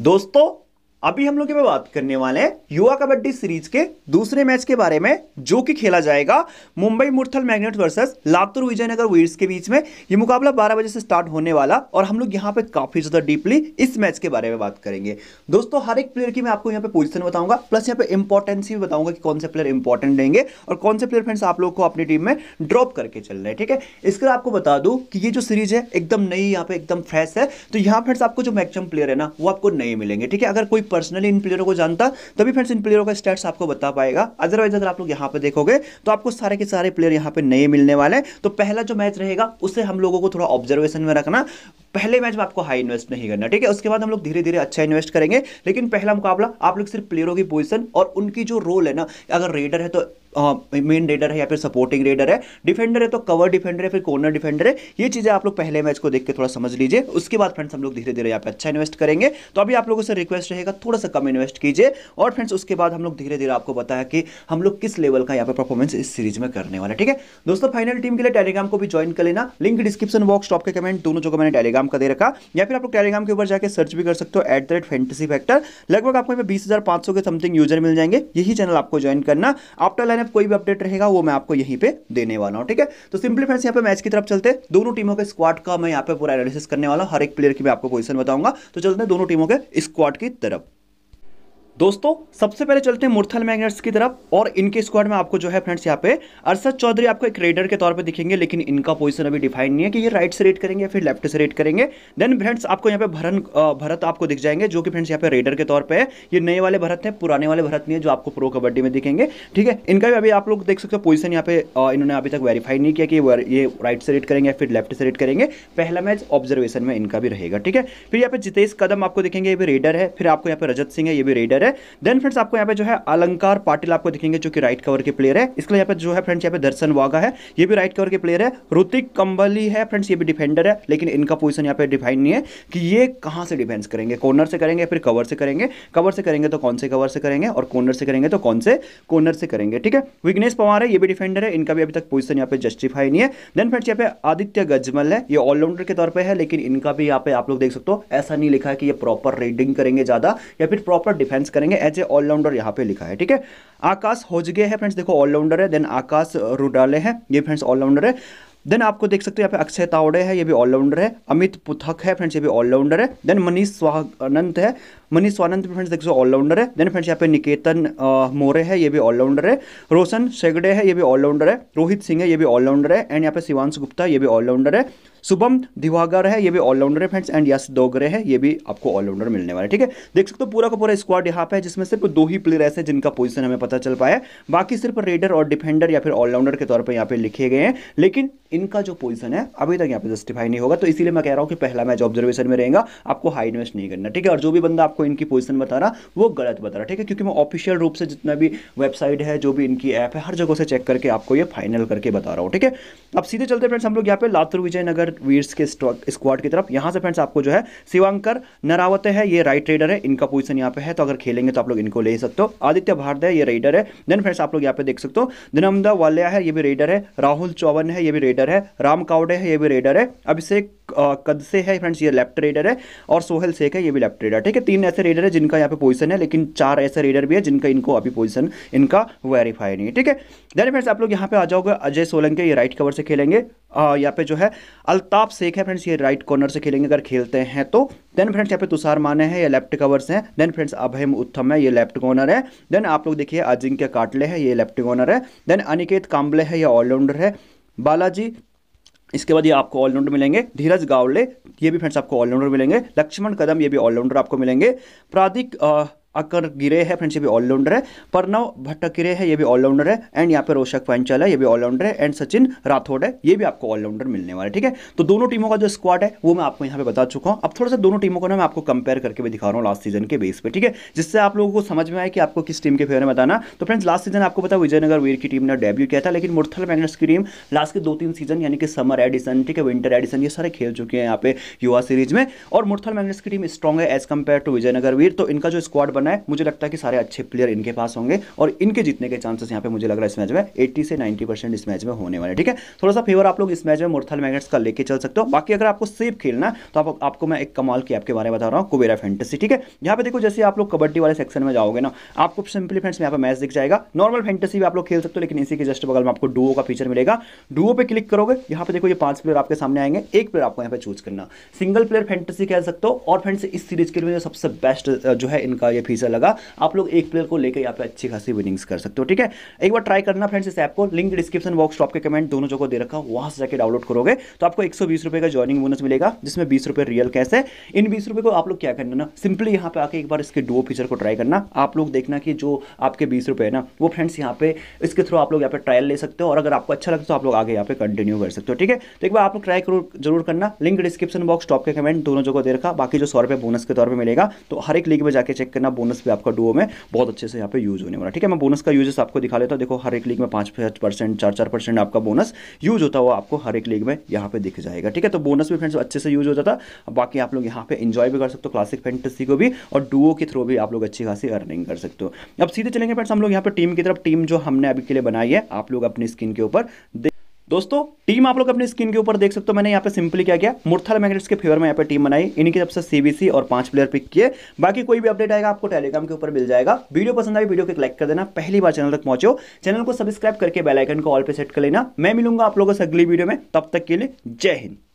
दोस्तों अभी हम लोग बात करने वाले हैं युवा कबड्डी सीरीज के दूसरे मैच के बारे में जो कि खेला जाएगा मुंबई मुरथल मैग्नेट वर्सेस लातूर विजयनगर वीर्स के बीच में ये मुकाबला 12 बजे से स्टार्ट होने वाला और हम लोग यहाँ पे काफी ज्यादा डीपली इस मैच के बारे में बात करेंगे दोस्तों हर एक प्लेयर की मैं आपको यहाँ पे पोजिशन बताऊंगा प्लस यहाँ पे इंपॉर्टेंस भी बताऊंगा कि कौन से प्लेयर इंपॉर्टेंट देंगे और कौन से प्लेयर फ्रेंड्स आप लोग को अपनी टीम में ड्रॉप करके चल रहे हैं ठीक है इसके लिए आपको बता दू कि ये जो सीरीज है एकदम नई यहाँ पे एकदम फ्रेश है तो यहाँ फ्रेंड्स आपको जो मैक्सिमम प्लेयर है ना वो आपको नहीं मिलेंगे ठीक है अगर कोई पर्सनली इन प्लेयरों को जानता तभी फ्रेंड्स इन प्लेयरों का स्टेट्स आपको बता पाएगा अदरवाइज अगर आप लोग यहाँ पर देखोगे तो आपको सारे के सारे प्लेयर यहाँ पे नए मिलने वाले हैं तो पहला जो मैच रहेगा उसे हम लोगों को थोड़ा ऑब्जर्वेशन में रखना पहले मैच में आपको हाई इन्वेस्ट नहीं करना ठीक है उसके बाद हम लोग धीरे धीरे अच्छा इन्वेस्ट करेंगे लेकिन पहला मुकाबला आप लोग सिर्फ प्लेयरों की पोजिशन और उनकी जो रोल है ना अगर रेडर है तो मेन रेडर है या फिर सपोर्टिंग रेडर है डिफेंडर है तो कवर डिफेंडर है फिर कॉर्नर डिफेंडर है ये चीज़ें आप लोग पहले मैच को देख के थोड़ा समझ लीजिए उसके बाद फ्रेंड्स हम लोग धीरे धीरे यहाँ पे अच्छा इन्वेस्ट करेंगे तो अभी आप लोगों से रिक्वेस्ट रहेगा थोड़ा सा कम इन्वेस्ट कीजिए और फ्रेंड्स उसके बाद हम लोग धीरे धीरे आपको बताया कि हम लोग किस लेवल का यहाँ परफॉर्मेंस इस सीरीज में करने वाला ठीक है दोस्तों फाइनल टीम के लिए टेलीग्राम को भी ज्वाइन कर लेना लिंक डिस्क्रिप्शन बॉक्स टॉप के कमेंट दोनों जगह मैंने टेलीग्राम टेलीग्राम का दे रखा या फिर आप लोग टेलीग्राम के ऊपर जाकर सर्च भी कर सकते हो at the rate fantasy factor लगभग आपको बीस हज़ार पांच सौ के समथिंग यूजर मिल जाएंगे यही चैनल आपको ज्वाइन करना आफ्टर लाइन कोई भी अपडेट रहेगा वो मैं आपको यहीं पर देने वाला हूँ ठीक है तो सिंपली फ्रेंड्स यहाँ पर मैच की तरफ चलते दोनों टीमों के स्क्वाड का मैं यहाँ पर पूरा एनालिसिस करने वाला हूँ हर एक प्लेयर की मैं आपको पोजीशन बताऊंगा तो चलते हैं दोनों टीमों के स्क्वाड की तरफ दोस्तों सबसे पहले चलते हैं मुरथल मैग्नेट्स की तरफ और इनके स्क्वाड में आपको जो है फ्रेंड्स यहाँ पे अरसद चौधरी आपको एक रेडर के तौर पे दिखेंगे लेकिन इनका पोजीशन अभी डिफाइन नहीं है कि ये राइट से रेड करेंगे या फिर लेफ्ट से रेड करेंगे देन फ्रेंड्स आपको यहाँ पे भरन भरत आपको दिख जाएंगे जो कि फ्रेंड्स यहाँ पे रेडर के तौर पर ये नए वाले भरत हैं पुराने वाले भरत नहीं है जो आपको प्रो कबड्डी में दिखेंगे ठीक है इनका भी अभी आप लोग देख सकते हो पोजिशन यहाँ पे इन्होंने अभी तक वेरीफाई नहीं किया कि ये राइट से रेड करेंगे या फिर लेफ्ट से रेड करेंगे पहला मैच ऑब्जर्वेशन में इनका भी रहेगा ठीक है फिर यहाँ पे जितेश कदम आपको दिखेंगे ये भी रेडर है फिर आपको यहाँ पे रजत सिंह है ये भी रेडर है है देन फ्रेंड्स आपको यहाँ पे जो है अलंकार पाटिल आपको दिखेंगे जो कि राइट कवर के प्लेयर है इसके लिए यहाँ पे जो है फ्रेंड्स यहाँ पे दर्शन वागा है ये भी राइट कवर के प्लेयर है ऋतिक कंबली है फ्रेंड्स ये भी डिफेंडर है लेकिन इनका पोजिशन यहाँ पे डिफाइन नहीं है कि ये कहाँ से डिफेंस करेंगे कॉर्नर से करेंगे फिर कवर से करेंगे कवर से करेंगे तो कौन से कवर से करेंगे और कॉर्नर से करेंगे तो कौन से कॉर्नर से करेंगे ठीक है विग्नेश पवार है ये भी डिफेंडर है इनका भी अभी तक पोजिशन यहाँ पे जस्टिफाई नहीं है देन फ्रेंड्स यहाँ पे आदित्य गजमल है ये ऑलराउंडर के तौर पर है लेकिन इनका भी यहाँ पे आप लोग देख सकते हो ऐसा नहीं लिखा है कि ये प्रॉपर रेडिंग करेंगे ज्यादा या फिर प्रॉपर डिफेंस करेंगे एज ए ऑलराउंडर यहाँ पे लिखा है ठीक है आकाश होजगे है फ्रेंड्स देखो ऑलराउंडर है देन आकाश रुडाले है ये फ्रेंड्स ऑलराउंडर है देन आपको देख सकते हो यहाँ पे अक्षय तावड़े है ये भी ऑलराउंडर है अमित पुथक है फ्रेंड्स ये भी ऑलराउंडर है देन मनीष स्वाहानंद है मनीष स्वानंद भी फ्रेंड्स देखो ऑलराउंडर है देन फ्रेंड्स यहाँ पे निकेतन मोरे है ये भी ऑलराउंडर है रोशन शेगडे है ये भी ऑलराउंडर है रोहित सिंह है ये भी ऑलराउंडर है एंड यहाँ पे शिवांश गुप्ता ये भी ऑलराउंडर है शुभम दिवागर है ये भी ऑलराउंडर है फ्रेंड्स एंड यश दोगरे है ये भी आपको ऑलराउंडर मिलने वाले ठीक है देख सकते हो पूरा का पूरा स्क्वाड यहाँ पे है जिसमें सिर्फ दो ही प्लेयर ऐसे जिनका पोजीशन हमें पता चल पाया बाकी सिर्फ रेडर और डिफेंडर या फिर ऑलराउंडर के तौर पर यहाँ पे लिखे गए हैं लेकिन इनका जो पोजिशन है अभी तक यहाँ पे जस्टिफाई नहीं होगा तो इसीलिए मैं कह रहा हूँ कि पहला मैच ऑब्जर्वेशन में रहेगा आपको हाई इन्वेस्ट नहीं करना ठीक है और जो भी बंदा आपको इनकी पोजिशन बता रहा वो गलत बता रहा ठीक है क्योंकि मैं ऑफिशियल रूप से जितना भी वेबसाइट है जो भी इनकी ऐप है हर जगह से चेक करके आपको ये फाइनल करके बता रहा हूँ ठीक है अब सीधे चलते फ्रेंड्स हम लोग यहाँ पे लातुर विजयनगर वीर्स के स्क्वाड की तरफ यहाँ से फ्रेंड्स आपको जो है शिवांकर नरावते है ये राइट ट्रेडर है इनका पोजिशन यहाँ पे है तो अगर खेलेंगे तो आप लोग इनको ले सकते हो आदित्य भारदय ये रेडर है देन फ्रेंड्स आप लोग यहाँ पे देख सकते हो दिनमदा वाल्या है ये भी रेडर है राहुल चौवन है ये भी रेडर है राम कावड़े है ये भी रेडर है अभिषेक कद से है फ्रेंड्स ये लेफ्ट रेडर है और सोहेल शेख है ये भी लेफ्ट रेडर ठीक है तीन ऐसे रेडर है जिनका यहाँ पे पोजीशन है लेकिन चार ऐसे रेडर भी है जिनका इनको अभी पोजीशन इनका वेरीफाई नहीं है ठीक है देन फ्रेंड्स आप लोग यहाँ पे आ जाओगे अजय सोलंके ये राइट कवर से खेलेंगे यहाँ पे जो है अल्ताफ शेख है फ्रेंड्स ये राइट कॉर्नर से खेलेंगे अगर खेलते हैं तो देन फ्रेंड्स यहाँ पे तुषार माने हैं ये लेफ्ट कवर्स हैं देन फ्रेंड्स अभयम उत्थम है ये लेफ्ट कॉर्नर है देन आप लोग देखिए अजिंक्य काटले है ये लेफ्ट कॉर्नर है देन अनिकेत काम्बले है ये ऑलराउंडर है बालाजी इसके बाद ये आपको ऑलराउंडर मिलेंगे धीरज गावले ये भी फ्रेंड्स आपको ऑलराउंडर मिलेंगे लक्ष्मण कदम ये भी ऑलराउंडर आपको मिलेंगे प्राधिक अकर गिरे है फ्रेंड्स ये भी ऑलराउंडर है प्रणव गिरे है ये भी ऑलराउंडर है एंड यहाँ पे रोशक पंचल है ये भी ऑलराउंडर है एंड सचिन राठौड़ है ये भी आपको ऑलराउंडर मिलने वाला है ठीक है तो दोनों टीमों का जो स्क्वाड है वो मैं आपको यहाँ पे बता चुका हूँ अब थोड़ा सा दोनों टीमों को ना मैं आपको कंपेयर करके भी दिखा रहा हूँ लास्ट सीजन के बेस पर ठीक है जिससे आप लोगों को समझ में आए कि आपको किस टीम के फेवर में बताना तो फ्रेंड्स लास्ट सीजन आपको पता विजयनगर वीर की टीम ने डेब्यू किया था लेकिन मुरथल मैग्नस की टीम लास्ट के दो तीन सीजन यानी कि समर एडिसन ठीक है विंटर एडिसन ये सारे खेल चुके हैं यहाँ पे युवा सीरीज में और मुरथल मैग्नस की टीम स्ट्रॉग है as compare to Vijaynagar Veer तो इनका जो स्क्वाड बना करना है मुझे लगता है कि सारे अच्छे प्लेयर इनके पास होंगे और इनके जीतने के चांसेस यहाँ पे मुझे लग रहा है इस मैच में एट्टी से नाइन्टी परसेंट इस मैच में होने वाले ठीक है थोड़ा सा फेवर आप लोग इस मैच में मुरथल मैगनेट्स का लेके चल सकते हो बाकी अगर आपको सेफ खेलना तो आप, आपको मैं एक कमाल की आपके बारे में बता रहा हूँ कुबेरा फैंटेसी ठीक है यहाँ पे देखो जैसे आप लोग कबड्डी वाले सेक्शन में जाओगे ना आपको सिंपली फ्रेंड्स यहाँ पर मैच दिख जाएगा नॉर्मल फैंटेसी भी आप लोग खेल सकते हो लेकिन इसी के जस्ट बगल में आपको डुओ का फीचर मिलेगा डुओ पे क्लिक करोगे यहाँ पे देखो ये पांच प्लेयर आपके सामने आएंगे एक प्लेयर आपको यहाँ पे चूज करना सिंगल प्लेयर फैंटेसी खेल सकते हो और फ्रेंड्स इस सीरीज के लिए सबसे बेस्ट जो है इनका ये फीचर वीज़ा लगा आप लोग एक प्लेयर को लेकर यहाँ पे अच्छी खासी विनिंग्स कर सकते हो ठीक है एक बार ट्राई करना फ्रेंड्स इस ऐप को लिंक डिस्क्रिप्शन बॉक्स टॉप के कमेंट दोनों जगह दे रखा वहां से जाकर डाउनलोड करोगे तो आपको एक का ज्वाइनिंग बोनस मिलेगा जिसमें बीस रियल कैश है इन बीस को आप लोग क्या करना ना सिंपली यहाँ पे आके एक बार इसके डो फीचर को ट्राई करना आप लोग देखना कि जो आपके बीस है ना वो फ्रेंड्स यहाँ पे इसके थ्रू आप लोग यहाँ पे ट्रायल ले सकते हो और अगर आपको अच्छा लगता है तो आप लोग आगे यहाँ पे कंटिन्यू कर सकते हो ठीक है तो एक बार आप लोग ट्राई करो जरूर करना लिंक डिस्क्रिप्शन बॉक्स टॉप के कमेंट दोनों जगह दे रखा बाकी जो सौ रुपये बोनस के तौर पे मिलेगा तो हर एक लिंक में जाकर चेक करना बोनस बोनस भी आपका डुओ में बहुत अच्छे से यहाँ पे यूज होने वाला ठीक है मैं बोनस का यूजेस आपको दिखा लेता हूँ देखो हर एक लीग में पांच पाँच परसेंट चार चार परसेंट आपका बोनस यूज होता हुआ आपको हर एक लीग में यहाँ पे दिख जाएगा ठीक है तो बोनस भी फ्रेंड्स अच्छे से यूज हो जाता बाकी आप लोग यहाँ पे इंजॉय भी कर सकते हो क्लासिक फेंटेसी को भी और डुओ के थ्रू भी आप लोग अच्छी खासी अर्निंग कर सकते हो अब सीधे चलेंगे फ्रेंड्स हम लोग यहाँ पर टीम की तरफ टीम जो हमने अभी के लिए बनाई है आप लोग अपनी स्किन के ऊपर दोस्तों टीम आप लोग अपनी स्क्रीन के ऊपर देख सकते हो मैंने यहाँ पे सिंपली क्या किया मुरथल मैग्नेट्स के फेवर में यहाँ पे टीम बनाई इनकी तरफ से सीबीसी और पांच प्लेयर पिक किए बाकी कोई भी अपडेट आएगा आपको टेलीग्राम के ऊपर मिल जाएगा वीडियो पसंद आए वीडियो को लाइक कर देना पहली बार चैनल तक पहुंचो चैनल को सब्सक्राइब करके बेलाइकन को ऑल पे सेट कर लेना मैं मिलूंगा आप लोगों से अगली वीडियो में तब तक के लिए जय हिंद